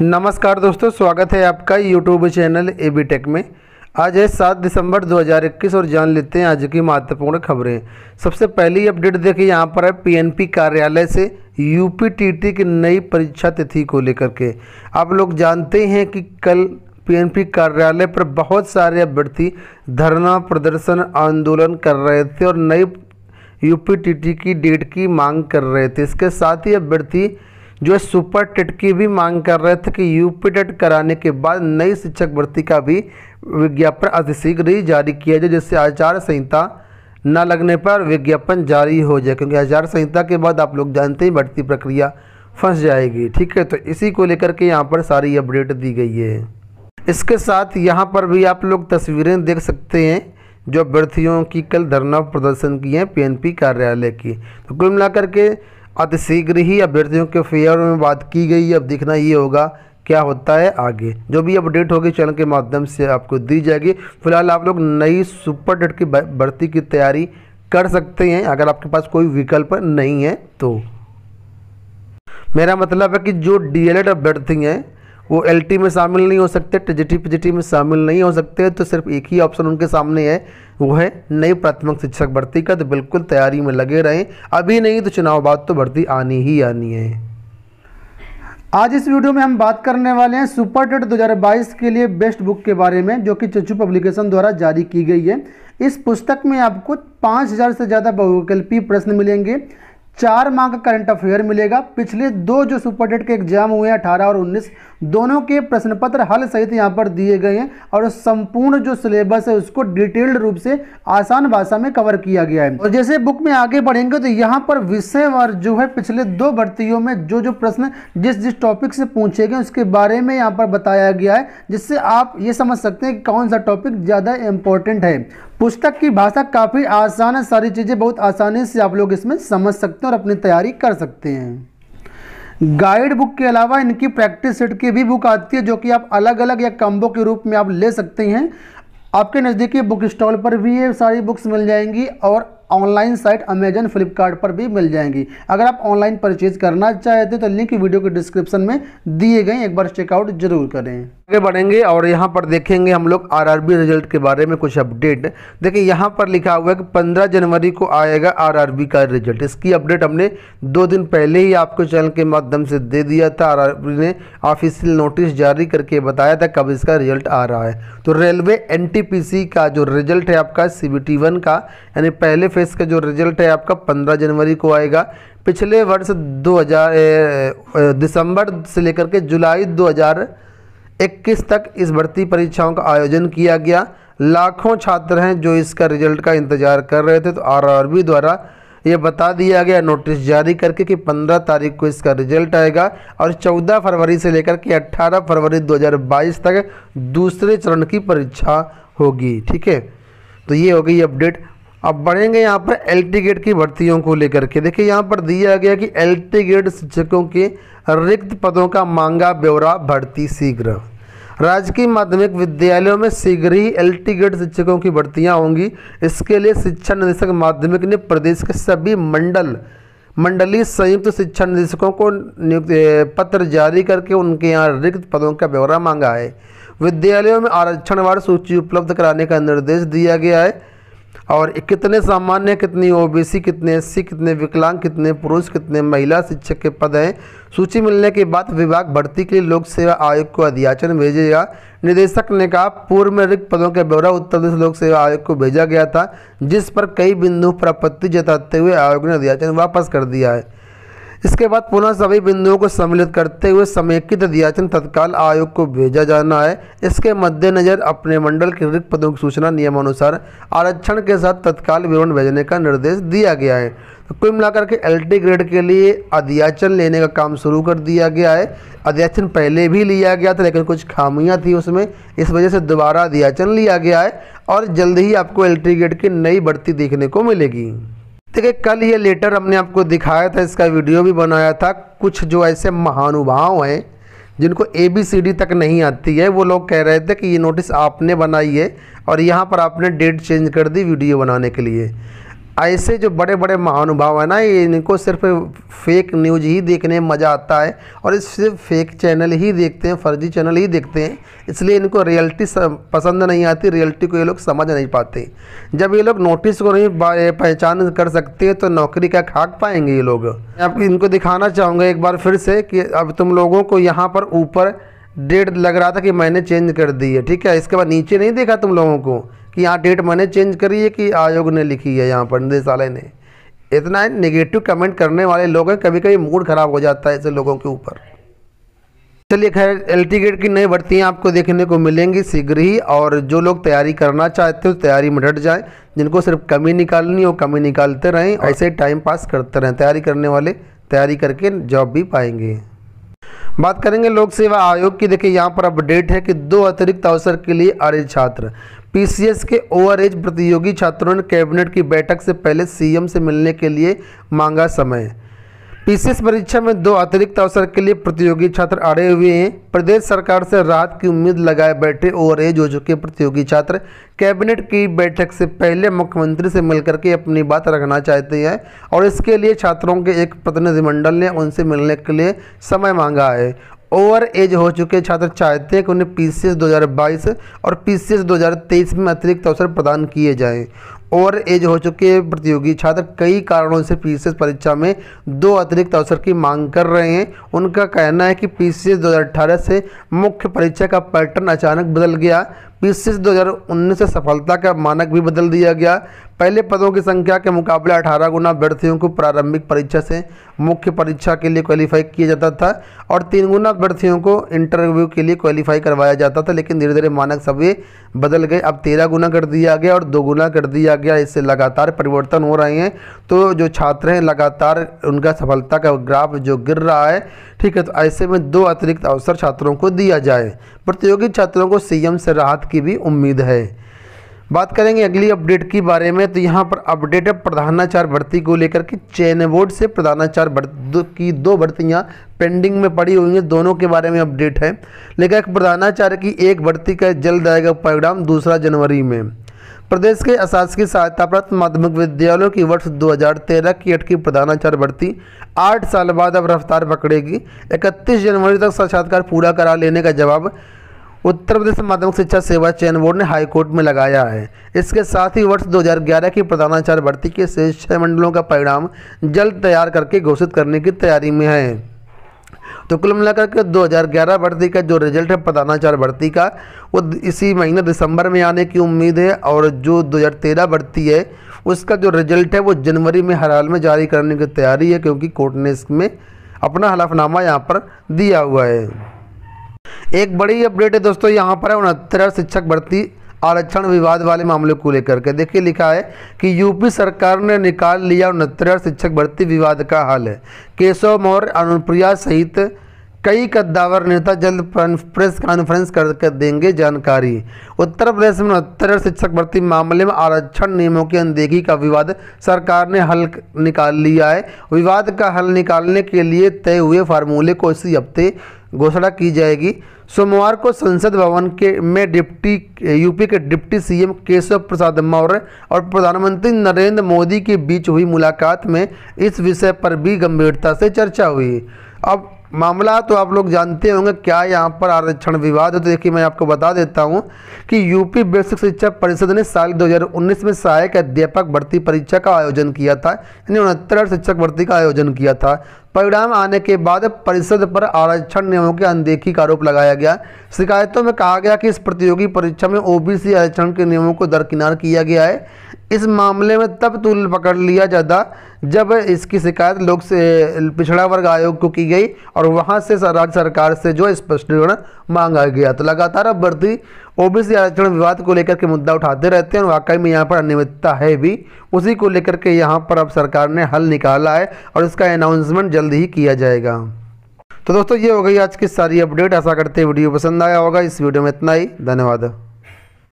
नमस्कार दोस्तों स्वागत है आपका YouTube channel A B Tech में आज है सात दिसंबर 2021 और जान लेते हैं आज की महत्वपूर्ण खबरें सबसे पहली अपडेट देखिए यहाँ पर है पीएनपी कार्यालय से यूपीटीटी की नई परीक्षा तिथि को लेकर के आप लोग जानते हैं कि कल पीएनपी कार्यालय पर बहुत सारे अभ्यर्थी धरना प्रदर्शन आंदोलन कर रहे थे और नई यूपीटीटी की डेट की मांग कर रहे थे इसके साथ ही अभ्यर्थी जो है सुपर टेट की भी मांग कर रहे थे कि यूपी टेट कराने के बाद नई शिक्षक भर्ती का भी विज्ञापन अतिशीघ्र ही जारी किया जाए जिससे आचार संहिता न लगने पर विज्ञापन जारी हो जाए क्योंकि आचार संहिता के बाद आप लोग जानते ही भर्ती प्रक्रिया फंस जाएगी ठीक है तो इसी को लेकर के यहाँ पर सारी अपडेट दी गई है इसके साथ यहाँ पर भी आप लोग तस्वीरें देख सकते हैं जो अभ्यर्थियों की कल धरना प्रदर्शन की है पीएनपी कार्यालय की तो कुल मिलाकर के अतिशीघ्र ही अभ्यर्थियों के फेयर में बात की गई अब देखना ये होगा क्या होता है आगे जो भी अपडेट होगी चैनल के माध्यम से आपको दी जाएगी फिलहाल आप लोग नई सुपर डेट की भर्ती की तैयारी कर सकते हैं अगर आपके पास कोई विकल्प नहीं है तो मेरा मतलब है कि जो डी एल अभ्यर्थी हैं वो एल में शामिल नहीं हो सकते ट्रिजिटी पिजिटी में शामिल नहीं हो सकते तो सिर्फ एक ही ऑप्शन उनके सामने है वो है नई प्राथमिक शिक्षक भर्ती का तो बिल्कुल तैयारी में लगे रहें अभी नहीं तो चुनाव बाद तो भर्ती आनी ही आनी है आज इस वीडियो में हम बात करने वाले हैं सुपर टेट दो के लिए बेस्ट बुक के बारे में जो कि चचू पब्लिकेशन द्वारा जारी की गई है इस पुस्तक में आपको 5000 से ज़्यादा बहुविकल्पी प्रश्न मिलेंगे चार माह का करंट अफेयर मिलेगा पिछले दो जो सुपर डेट के एग्जाम हुए हैं अठारह और उन्नीस दोनों के प्रश्न पत्र हल सहित यहाँ पर दिए गए हैं और संपूर्ण जो सिलेबस है उसको डिटेल्ड रूप से आसान भाषा में कवर किया गया है और जैसे बुक में आगे बढ़ेंगे तो यहाँ पर विषय और जो है पिछले दो भर्तियों में जो जो प्रश्न जिस जिस टॉपिक से पूछे गए उसके बारे में यहाँ पर बताया गया है जिससे आप ये समझ सकते हैं कि कौन सा टॉपिक ज़्यादा इंपॉर्टेंट है पुस्तक की भाषा काफ़ी आसान है सारी चीज़ें बहुत आसानी से आप लोग इसमें समझ सकते हैं और अपनी तैयारी कर सकते हैं गाइड बुक के अलावा इनकी प्रैक्टिस सेट की भी बुक आती है जो कि आप अलग अलग या कम्बो के रूप में आप ले सकते हैं आपके नज़दीकी बुक स्टॉल पर भी ये सारी बुक्स मिल जाएंगी और ऑनलाइन साइट अमेजन फ्लिपकार्ट पर भी मिल जाएंगी अगर आप ऑनलाइन परचेज करना चाहते हैं तो लिंक वीडियो के डिस्क्रिप्शन में दिए गए एक बार चेकआउट जरूर करें आगे बढ़ेंगे और यहाँ पर देखेंगे हम लोग आरआरबी रिजल्ट के बारे में कुछ अपडेट देखिए यहाँ पर लिखा हुआ है कि 15 जनवरी को आएगा आरआरबी का रिजल्ट इसकी अपडेट हमने दो दिन पहले ही आपको चैनल के माध्यम से दे दिया था आरआरबी ने ऑफिशियल नोटिस जारी करके बताया था कब इसका रिजल्ट आ रहा है तो रेलवे एन का जो रिजल्ट है आपका सी बी का यानी पहले फेज इसका जो रिजल्ट है आपका 15 जनवरी को आएगा पिछले वर्ष 2000 दिसंबर से लेकर के जुलाई 2021 तक इस भर्ती परीक्षाओं का आयोजन किया गया लाखों छात्र हैं जो इसका रिजल्ट का इंतज़ार कर रहे थे तो आर द्वारा ये बता दिया गया नोटिस जारी करके कि 15 तारीख को इसका रिजल्ट आएगा और 14 फरवरी से लेकर के 18 फरवरी 2022 तक दूसरे चरण की परीक्षा होगी ठीक है तो ये हो गई अपडेट अब बढ़ेंगे यहाँ पर एल गेट की भर्तियों को लेकर के देखिए यहाँ पर दिया गया कि एल गेट शिक्षकों के रिक्त पदों का मांगा ब्यौरा भर्ती शीघ्र राजकीय माध्यमिक विद्यालयों में शीघ्र ही एल गेट शिक्षकों की भर्तियाँ होंगी इसके लिए शिक्षा निदेशक माध्यमिक ने प्रदेश के सभी मंडल मंडलीय संयुक्त शिक्षा निदेशकों को पत्र जारी करके उनके यहाँ रिक्त पदों का ब्यौरा मांगा है विद्यालयों में आरक्षणवार सूची उपलब्ध कराने का निर्देश दिया गया है और कितने सामान्य कितनी ओबीसी कितने एससी कितने विकलांग कितने पुरुष कितने महिला शिक्षक के पद हैं सूची मिलने के बाद विभाग भर्ती के लिए लोक सेवा आयोग को अध्याचन भेजेगा निदेशक ने कहा पूर्व में रिक्त पदों के ब्यौरा उत्तर प्रदेश लोक सेवा आयोग को भेजा गया था जिस पर कई बिंदु पर आपत्ति जताते हुए आयोग ने अध्याचन वापस कर दिया है इसके बाद पुनः सभी बिंदुओं को सम्मिलित करते हुए समेकित अध्याचन तत्काल आयोग को भेजा जाना है इसके मद्देनज़र अपने मंडल के रिक्त पदों की सूचना नियमानुसार आरक्षण के साथ तत्काल विवरण भेजने का निर्देश दिया गया है तो कुल मिलाकर के एल ग्रेड के लिए अध्याचन लेने का काम शुरू कर दिया गया है अध्याचन पहले भी लिया गया था लेकिन कुछ खामियां थी उसमें इस वजह से दोबारा अध्याचन लिया गया है और जल्द ही आपको एल ग्रेड की नई बढ़ती देखने को मिलेगी देखिए कल ये लेटर हमने आपको दिखाया था इसका वीडियो भी बनाया था कुछ जो ऐसे महानुभाव हैं जिनको ए बी सी डी तक नहीं आती है वो लोग कह रहे थे कि ये नोटिस आपने बनाई है और यहाँ पर आपने डेट चेंज कर दी वीडियो बनाने के लिए ऐसे जो बड़े बड़े महानुभाव हैं ना ये इनको सिर्फ फेक न्यूज़ ही देखने में मज़ा आता है और इस सिर्फ फेक चैनल ही देखते हैं फर्जी चैनल ही देखते हैं इसलिए इनको रियलिटी पसंद नहीं आती रियलिटी को ये लोग समझ नहीं पाते जब ये लोग नोटिस को नहीं पहचान कर सकते तो नौकरी का खाक पाएंगे ये लोग अब इनको दिखाना चाहूँगा एक बार फिर से कि अब तुम लोगों को यहाँ पर ऊपर डेट लग रहा था कि मैंने चेंज कर दी है ठीक है इसके बाद नीचे नहीं देखा तुम लोगों को कि यहाँ डेट मैंने चेंज करी है कि आयोग ने लिखी है यहाँ पर निदेशालय ने इतना है निगेटिव कमेंट करने वाले लोग हैं कभी कभी मूड ख़राब हो जाता है ऐसे लोगों के ऊपर चलिए खैर एल गेट की नई भर्तियाँ आपको देखने को मिलेंगी शीघ्र ही और जो लोग तैयारी करना चाहते हो तैयारी में डट जाएँ जिनको सिर्फ कमी निकालनी हो कमी निकालते रहें ऐसे टाइम पास करते रहें तैयारी करने वाले तैयारी करके जॉब भी पाएंगे बात करेंगे लोक सेवा आयोग की देखिए यहाँ पर अपडेट है कि दो अतिरिक्त अवसर के लिए अर्ज छात्र पीसीएस के ओवर एज प्रतियोगी छात्रों ने कैबिनेट की बैठक से पहले सीएम से मिलने के लिए मांगा समय पीसीएस परीक्षा में दो अतिरिक्त अवसर के लिए प्रतियोगी छात्र अड़े हुए हैं प्रदेश सरकार से राहत की उम्मीद लगाए बैठे ओवर एज हो चुके प्रतियोगी छात्र कैबिनेट की बैठक से पहले मुख्यमंत्री से मिलकर के अपनी बात रखना चाहते हैं और इसके लिए छात्रों के एक प्रतिनिधिमंडल ने उनसे मिलने के लिए समय मांगा है ओवर एज हो चुके छात्र चाहते हैं कि उन्हें पी सी 2022 और पी सी 2023 में अतिरिक्त अवसर प्रदान किए जाएं ओवर एज हो चुके प्रतियोगी छात्र कई कारणों से पी परीक्षा में दो अतिरिक्त अवसर की मांग कर रहे हैं उनका कहना है कि पी सी 2018 से मुख्य परीक्षा का पैटर्न अचानक बदल गया पी सी 2019 से सफलता का मानक भी बदल दिया गया पहले पदों की संख्या के मुकाबले अठारह गुना अभ्यर्थियों को प्रारंभिक परीक्षा से मुख्य परीक्षा के लिए क्वालिफाई किया जाता था और तीन गुना अभ्यर्थियों को इंटरव्यू के लिए क्वालिफाई करवाया जाता था लेकिन धीरे धीरे मानक सभी बदल गए अब तेरह गुना कर दिया गया और दो गुना कर दिया गया इससे लगातार परिवर्तन हो रहे हैं तो जो छात्र हैं लगातार उनका सफलता का ग्राफ जो गिर रहा है ठीक है तो ऐसे में दो अतिरिक्त अवसर छात्रों को दिया जाए प्रतियोगी छात्रों को सीएम से राहत की भी उम्मीद है बात करेंगे अगली अपडेट के बारे में तो यहाँ पर अपडेटेड प्रधानाचार्य भर्ती को लेकर के चयन बोर्ड से प्रधानाचार्य की दो भर्तियाँ पेंडिंग में पड़ी हुई हैं दोनों के बारे में अपडेट है लेकिन एक प्रधानाचार्य की एक भर्ती का जल्द आएगा परिणाम दूसरा जनवरी में प्रदेश के अशासकीय सहायता प्राप्त माध्यमिक विद्यालयों की वर्ष 2013 की अटकी प्रधानाचार्य भर्ती आठ साल बाद अब रफ्तार पकड़ेगी 31 जनवरी तक साक्षात्कार पूरा करा लेने का जवाब उत्तर प्रदेश माध्यमिक शिक्षा सेवा चयन बोर्ड ने हाईकोर्ट में लगाया है इसके साथ ही वर्ष 2011 की प्रधानाचार्य भर्ती के शेष मंडलों का परिणाम जल्द तैयार करके घोषित करने की तैयारी में है तो कुल मिलाकर के 2011 भर्ती का जो रिजल्ट है प्रधानाचार्य भर्ती का वो इसी महीने दिसंबर में आने की उम्मीद है और जो 2013 भर्ती है उसका जो रिजल्ट है वो जनवरी में हर हाल में जारी करने की तैयारी है क्योंकि कोर्ट ने इसमें अपना हलफनामा यहाँ पर दिया हुआ है एक बड़ी अपडेट है दोस्तों यहाँ पर है उनहत्तर शिक्षक भर्ती आरक्षण विवाद वाले मामले को लेकर के देखिए लिखा है कि यूपी सरकार ने निकाल लिया उनहत्तर शिक्षक भर्ती विवाद का हल है केशव मौर्य अनुप्रिया सहित कई कद्दावर नेता जल्द प्रेस कॉन्फ्रेंस कर देंगे जानकारी उत्तर प्रदेश में उनहत्तर शिक्षक भर्ती मामले में आरक्षण नियमों की अनदेखी का विवाद सरकार ने हल निकाल लिया है विवाद का हल निकालने के लिए तय हुए फार्मूले को इसी हफ्ते घोषणा की जाएगी सोमवार को संसद भवन के में डिप्टी यूपी के डिप्टी सीएम केशव प्रसाद मौर्य और प्रधानमंत्री नरेंद्र मोदी के बीच हुई मुलाकात में इस विषय पर भी गंभीरता से चर्चा हुई अब मामला तो आप लोग जानते होंगे क्या यहाँ पर आरक्षण विवाद है तो देखिए मैं आपको बता देता हूँ कि यूपी बेसिक शिक्षा परिषद ने साल 2019 में सहायक अध्यापक भर्ती परीक्षा का आयोजन किया था यानी उनहत्तर शिक्षक भर्ती का आयोजन किया था परिणाम आने के बाद परिषद पर आरक्षण नियमों की अनदेखी का आरोप लगाया गया शिकायतों में कहा गया कि इस प्रतियोगी परीक्षा में ओबीसी आरक्षण के नियमों को दरकिनार किया गया है इस मामले में तब तुल पकड़ लिया ज़्यादा जब इसकी शिकायत लोग से पिछड़ा वर्ग आयोग को की गई और वहाँ से राज्य सरकार से जो स्पष्टीकरण मांगा गया तो लगातार अब बढ़ती ओबीसी आरक्षण विवाद को लेकर के मुद्दा उठाते रहते हैं और वाकई में यहाँ पर अनियमितता है भी उसी को लेकर के यहाँ पर अब सरकार ने हल निकाला है और इसका अनाउंसमेंट जल्द ही किया जाएगा तो दोस्तों ये हो गई आज की सारी अपडेट ऐसा करते वीडियो पसंद आया होगा इस वीडियो में इतना ही धन्यवाद